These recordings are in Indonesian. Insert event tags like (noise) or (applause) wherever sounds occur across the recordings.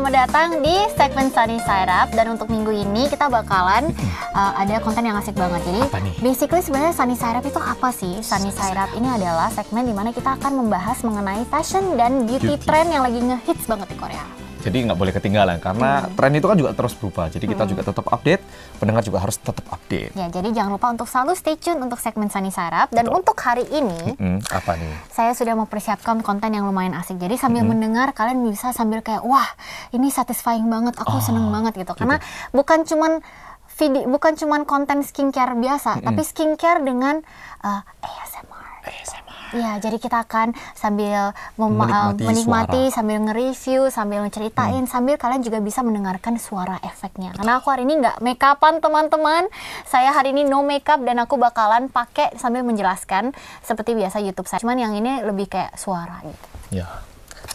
selamat datang di segmen Sunny Side Up dan untuk minggu ini kita bakalan uh, ada konten yang asik banget. Jadi basically sebenarnya Sunny Side Up itu apa sih? Sunny Side Up ini adalah segmen dimana kita akan membahas mengenai fashion dan beauty, beauty. trend yang lagi ngehits banget di Korea. Jadi nggak boleh ketinggalan karena hmm. tren itu kan juga terus berubah. Jadi kita hmm. juga tetap update, pendengar juga harus tetap update. Ya, jadi jangan lupa untuk selalu stay tune untuk segmen Sani Sarap dan Betul. untuk hari ini hmm, apa nih? Saya sudah mempersiapkan konten yang lumayan asik. Jadi sambil hmm. mendengar kalian bisa sambil kayak wah, ini satisfying banget, aku oh, seneng banget gitu. Karena gitu. bukan cuman video bukan cuman konten skincare biasa, -hmm. tapi skincare dengan uh, eh, ASMR. ASMR Iya, jadi kita akan sambil menikmati, menikmati sambil nge-review, sambil ngeceritain, hmm. sambil kalian juga bisa mendengarkan suara efeknya. Karena aku hari ini nggak make upan teman-teman. Saya hari ini no makeup dan aku bakalan pakai sambil menjelaskan seperti biasa YouTube saya. Cuman yang ini lebih kayak suara gitu. Ya.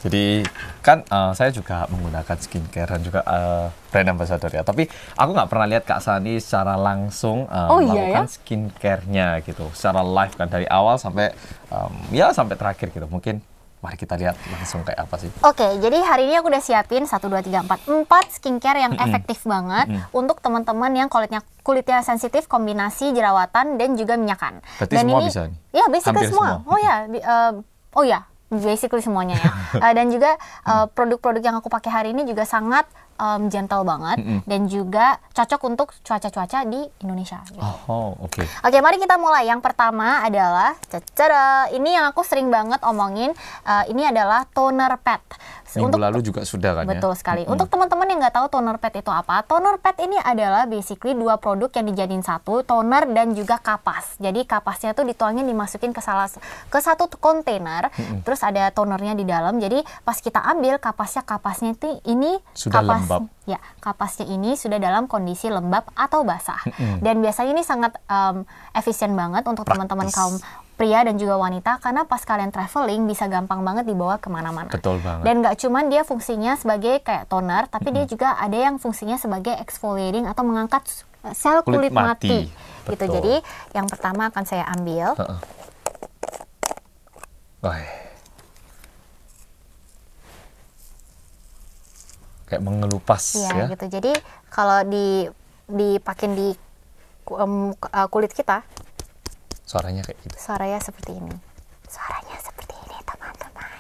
Jadi kan uh, saya juga menggunakan skincare dan juga uh, brand ambassador ya. Tapi aku nggak pernah lihat Kak Sani secara langsung uh, oh, iya melakukan iya ya? skincarenya gitu, secara live kan dari awal sampai um, ya sampai terakhir gitu. Mungkin mari kita lihat langsung kayak apa sih. Oke, okay, jadi hari ini aku udah siapin 1 2 3 4 4 skincare yang mm -hmm. efektif banget mm -hmm. untuk teman-teman yang kulitnya kulitnya sensitif kombinasi jerawatan dan juga minyakan. Berarti dan semua ini, bisa nih. Ya, basically semua. semua. Oh ya, uh, oh ya, basically semuanya ya. uh, (laughs) dan juga eh, produk-produk uh, produk -produk yang aku pakai hari ini juga sangat um, gentle banget mm -hmm. dan juga cocok untuk cuaca-cuaca di Indonesia. Gitu. Oh, oh oke. Okay. Oke, okay, mari kita mulai. Yang pertama adalah cecera. Ini yang aku sering banget omongin. Uh, ini adalah toner pad. Minggu untuk, lalu juga sudah kan ya? Betul sekali. Mm -hmm. Untuk teman-teman yang nggak tahu toner pad itu apa, toner pad ini adalah basically dua produk yang dijadiin satu, toner dan juga kapas. Jadi kapasnya tuh dituangin dimasukin ke salah ke satu kontainer, mm -hmm. terus ada tonernya di dalam. Jadi pas kita ambil kapasnya kapasnya itu ini sudah kapas lembab. Ya, kapasnya ini sudah dalam kondisi lembab atau basah. Mm-hmm. Dan biasanya ini sangat um, efisien banget untuk teman-teman kaum pria dan juga wanita karena pas kalian traveling bisa gampang banget dibawa kemana-mana. Betul banget. Dan nggak cuma dia fungsinya sebagai kayak toner, tapi mm-hmm. dia juga ada yang fungsinya sebagai exfoliating atau mengangkat eh, sel kulit, kulit mati. mati. Gitu. Jadi yang pertama akan saya ambil. Uh-uh. Oh. kayak mengelupas ya, ya. gitu. Jadi kalau di dipakin di um, kulit kita suaranya kayak gitu. Suaranya seperti ini. Suaranya seperti ini, teman-teman.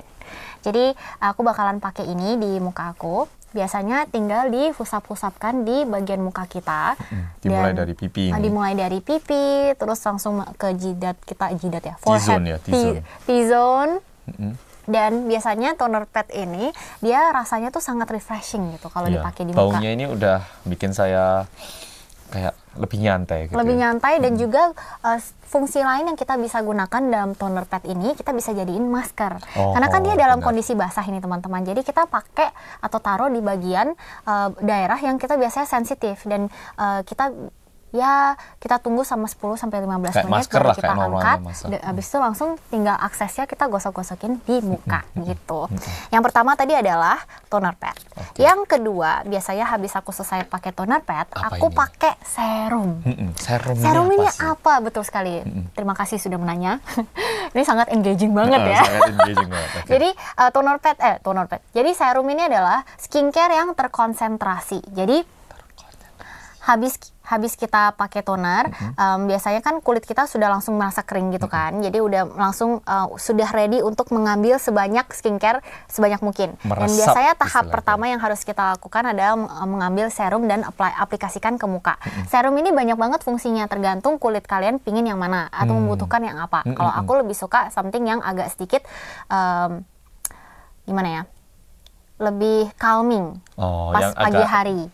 Jadi aku bakalan pakai ini di muka aku. Biasanya tinggal difusap-fusapkan di bagian muka kita. Hmm, dimulai dan, dari pipi. Ah, ini. Dimulai dari pipi, terus langsung ke jidat kita, jidat ya, forehead, T-zone ya, T-zone. T-zone. Mm -hmm dan biasanya toner pad ini dia rasanya tuh sangat refreshing gitu kalau yeah. dipakai di muka. Baunya ini udah bikin saya kayak lebih nyantai gitu. Lebih ya. nyantai dan hmm. juga uh, fungsi lain yang kita bisa gunakan dalam toner pad ini kita bisa jadiin masker. Oh, Karena kan dia oh, dalam benar. kondisi basah ini teman-teman. Jadi kita pakai atau taruh di bagian uh, daerah yang kita biasanya sensitif dan uh, kita ya kita tunggu sama 10 sampai 15 kayak menit masker kita kayak angkat masker. habis itu langsung tinggal aksesnya kita gosok-gosokin di muka (laughs) gitu. Yang pertama tadi adalah toner pad. Okay. Yang kedua, biasanya habis aku selesai pakai toner pad, apa aku pakai serum. Serum, serum ini apa, apa? betul sekali. Terima kasih sudah menanya. (laughs) ini sangat engaging banget ya. sangat engaging banget. (laughs) Okay. Jadi uh, toner pad eh toner pad. Jadi serum ini adalah skincare yang terkonsentrasi. Jadi habis habis kita pakai toner, mm-hmm. um, biasanya kan kulit kita sudah langsung merasa kering gitu mm-hmm. kan. Jadi udah langsung uh, sudah ready untuk mengambil sebanyak skincare sebanyak mungkin. Meresap, Dan biasanya tahap pertama yang harus kita lakukan adalah eh, mengambil serum dan apply, aplikasikan ke muka. Mm-hmm. Serum ini banyak banget fungsinya tergantung kulit kalian pingin yang mana atau mm-hmm. membutuhkan yang apa. Mm-hmm. Kalau mhm. aku lebih suka something yang agak sedikit um, gimana ya? lebih calming oh, pas pagi agak... hari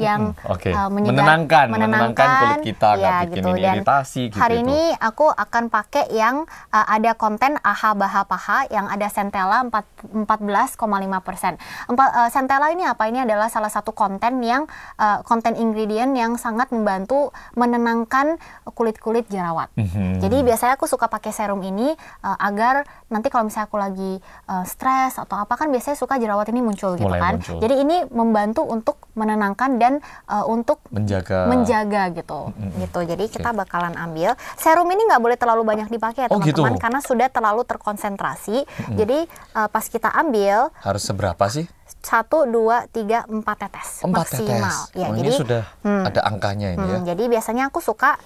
yang okay. uh, eh, menyenangkan, menenangkan kulit kita, ya, bikin gitu. ini Dan iritasi. Gitu, hari ini aku akan pakai yang uh, ada konten AHA Baha Paha yang ada Centella 14,5 persen. Uh, Centella ini apa? Ini adalah salah satu konten yang uh, konten ingredient yang sangat membantu menenangkan kulit-kulit jerawat. Mm -hmm. Jadi biasanya aku suka pakai serum ini uh, agar nanti kalau misalnya aku lagi uh, stres atau apa kan biasanya suka jerawat ini muncul gitu Mulai gitu kan. Muncul. Jadi ini membantu untuk menenangkan dan dan uh, untuk menjaga menjaga gitu mm-hmm. gitu jadi okay. kita bakalan ambil serum ini nggak boleh terlalu banyak dipakai teman-teman ya, oh, gitu. karena sudah terlalu terkonsentrasi mm-hmm. jadi uh, pas kita ambil harus seberapa sih satu dua tiga empat tetes empat maksimal tetes. ya oh, jadi ini sudah hmm, ada angkanya ini hmm, ya jadi biasanya aku suka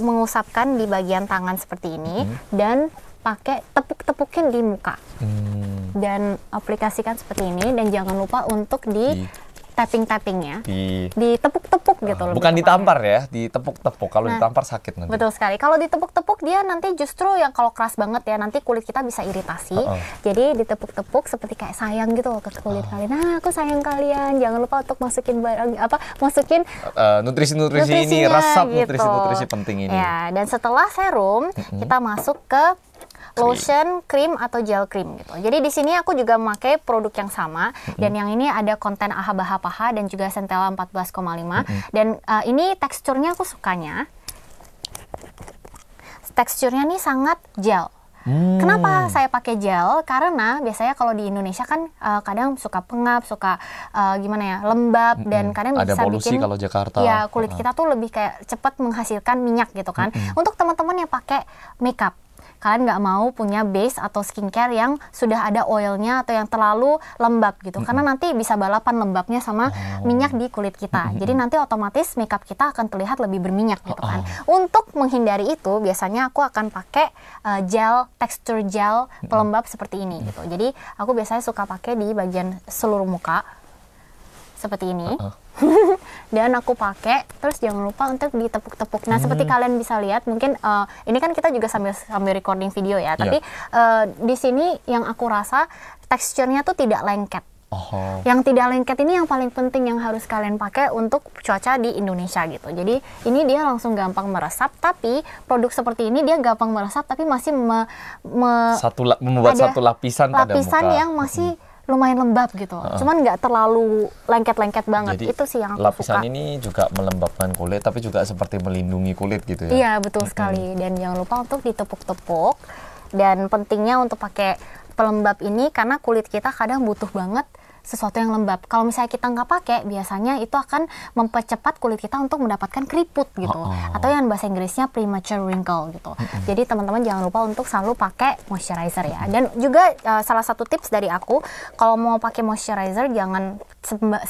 mengusapkan di bagian tangan seperti ini hmm. dan pakai tepuk-tepukin di muka hmm. dan aplikasikan seperti ini dan jangan lupa untuk di, di tapping-tappingnya di ditepuk-tepuk gitu ah, loh. Bukan ditampar ya, ditepuk-tepuk. Kalau nah, ditampar sakit nanti. Betul sekali. Kalau ditepuk-tepuk dia nanti justru yang kalau keras banget ya nanti kulit kita bisa iritasi. Uh -uh. Jadi ditepuk-tepuk seperti kayak sayang gitu loh ke kulit uh. kalian. Nah, aku sayang kalian. Jangan lupa untuk masukin barang apa? Masukin eh, eh, nutrisi-nutrisi uh, ini, resep gitu. nutrisi-nutrisi gitu. penting ini. Ya, dan setelah serum uh -huh. kita masuk ke lotion, cream atau gel cream gitu. Jadi di sini aku juga memakai produk yang sama mm-hmm. dan yang ini ada konten aha bha paha dan juga centella 14,5 mm-hmm. dan uh, ini teksturnya aku sukanya. Teksturnya ini sangat gel. Hmm. Kenapa saya pakai gel? Karena biasanya kalau di Indonesia kan uh, kadang suka pengap, suka uh, gimana ya lembab hmm. dan kadang Ada bisa bikin kalau Jakarta. Ya kulit kita tuh lebih kayak cepat menghasilkan minyak gitu kan. Hmm. Untuk teman-teman yang pakai makeup kalian nggak mau punya base atau skincare yang sudah ada oilnya atau yang terlalu lembab gitu karena nanti bisa balapan lembabnya sama oh. minyak di kulit kita jadi nanti otomatis makeup kita akan terlihat lebih berminyak gitu kan oh, oh. untuk menghindari itu biasanya aku akan pakai uh, gel tekstur gel pelembab seperti ini gitu jadi aku biasanya suka pakai di bagian seluruh muka seperti ini. Uh -uh. (laughs) Dan aku pakai, terus jangan lupa untuk ditepuk-tepuk. Nah, hmm. seperti kalian bisa lihat, mungkin uh, ini kan kita juga sambil sambil recording video ya. Iya. Tapi uh, di sini yang aku rasa teksturnya tuh tidak lengket. Oh. Yang tidak lengket ini yang paling penting yang harus kalian pakai untuk cuaca di Indonesia gitu. Jadi ini dia langsung gampang meresap, tapi produk seperti ini dia gampang meresap tapi masih me, me, satu la membuat satu lapisan lapisan pada muka. yang masih hmm lumayan lembab gitu. Uh uh Cuman nggak terlalu lengket-lengket banget. Jadi, itu sih yang aku lapisan suka. ini juga melembabkan kulit tapi juga seperti melindungi kulit gitu ya. Iya, betul hmm. sekali. Dan jangan lupa untuk ditepuk-tepuk dan pentingnya untuk pakai pelembab ini karena kulit kita kadang butuh banget sesuatu yang lembab. Kalau misalnya kita nggak pakai, biasanya itu akan mempercepat kulit kita untuk mendapatkan keriput gitu, oh, oh. atau yang bahasa Inggrisnya premature wrinkle gitu. Mm -hmm. Jadi teman-teman jangan lupa untuk selalu pakai moisturizer ya. Dan juga uh, salah satu tips dari aku, kalau mau pakai moisturizer jangan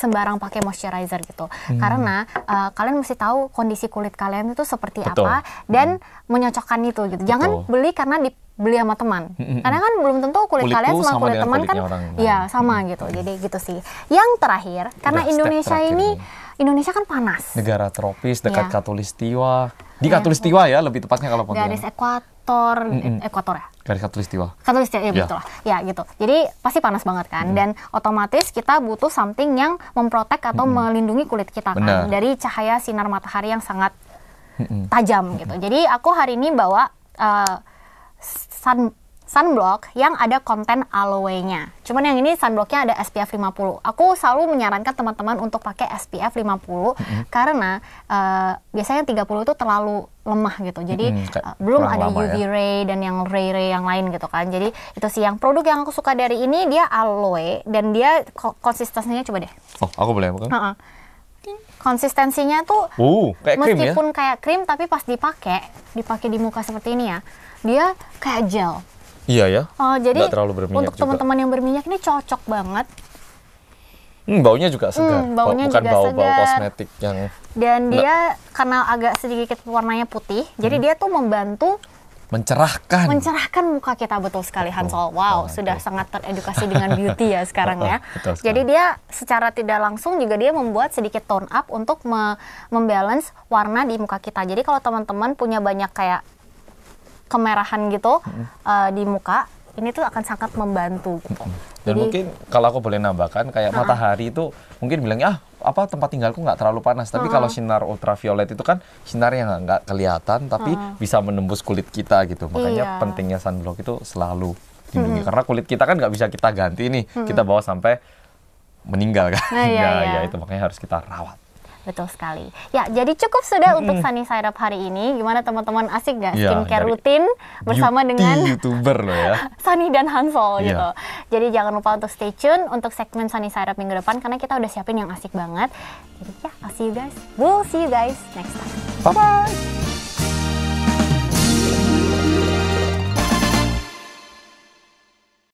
sembarang pakai moisturizer gitu, hmm. karena uh, kalian mesti tahu kondisi kulit kalian itu seperti Betul. apa dan hmm. menyocokkan itu gitu. Jangan Betul. beli karena di beli sama teman. Karena kan belum tentu kulit kalian sama, kulit teman kan ya sama hmm. gitu. Jadi gitu sih. Yang terakhir karena Indonesia terakhir ini ini Indonesia kan panas. Negara tropis dekat ya. Katulistiwa. Di ya. Katulistiwa ya lebih tepatnya kalau Pontianak. Garis ekuator, mm ekuator ya. Garis katulistiwa. Katulistiwa ya, ya. betul lah. Ya gitu. Jadi pasti panas banget kan hmm. dan otomatis kita butuh something yang memprotek atau hmm. melindungi kulit kita kan, Benar. dari cahaya sinar matahari yang sangat tajam hmm. gitu. Jadi aku hari ini bawa uh, sun sunblock yang ada konten aloe-nya. Cuman yang ini sunblocknya ada SPF 50. Aku selalu menyarankan teman-teman untuk pakai SPF 50 mm -hmm. karena uh, biasanya 30 itu terlalu lemah gitu. Jadi mm -hmm. uh, belum ada UV ya. ray dan yang ray ray yang lain gitu kan. Jadi itu sih yang produk yang aku suka dari ini dia aloe dan dia konsistensinya coba deh. Oh, aku boleh bukan? Uh -uh. Konsistensinya tuh uh, kayak meskipun krim ya? kayak krim tapi pas dipakai, dipakai di muka seperti ini ya dia kayak gel. Iya ya. Oh, jadi Nggak terlalu berminyak untuk teman-teman yang berminyak ini cocok banget. Hmm, baunya juga hmm, segar. Hmm, baunya Bukan juga bau, segar. bau kosmetik yang Dan enggak. dia karena agak sedikit warnanya putih, hmm. jadi dia tuh membantu mencerahkan. Mencerahkan muka kita betul sekali Hansol. Wow, oh, sudah sangat teredukasi dengan beauty ya sekarang ya. (laughs) jadi dia secara tidak langsung juga dia membuat sedikit tone up untuk membalance warna di muka kita. Jadi kalau teman-teman punya banyak kayak kemerahan gitu hmm. uh, di muka ini tuh akan sangat membantu gitu. Dan Jadi, mungkin kalau aku boleh nambahkan kayak uh -uh. matahari itu mungkin bilangnya ah apa tempat tinggalku nggak terlalu panas tapi uh -uh. kalau sinar ultraviolet itu kan sinar yang nggak kelihatan tapi uh -uh. bisa menembus kulit kita gitu makanya iya. pentingnya sunblock itu selalu lindungi hmm. karena kulit kita kan nggak bisa kita ganti nih hmm. kita bawa sampai meninggal kan nah, iya, (laughs) ya, iya. ya itu makanya harus kita rawat Betul sekali. Ya, jadi cukup sudah mm -hmm. untuk Sunny Side Up hari ini. Gimana teman-teman asik gak ya, skincare rutin bersama dengan YouTuber loh ya. (laughs) Sunny dan Hansol ya. gitu. Jadi jangan lupa untuk stay tune untuk segmen Sunny Side Up minggu depan karena kita udah siapin yang asik banget. Jadi ya, I'll see you guys. We'll see you guys next time. Bye bye.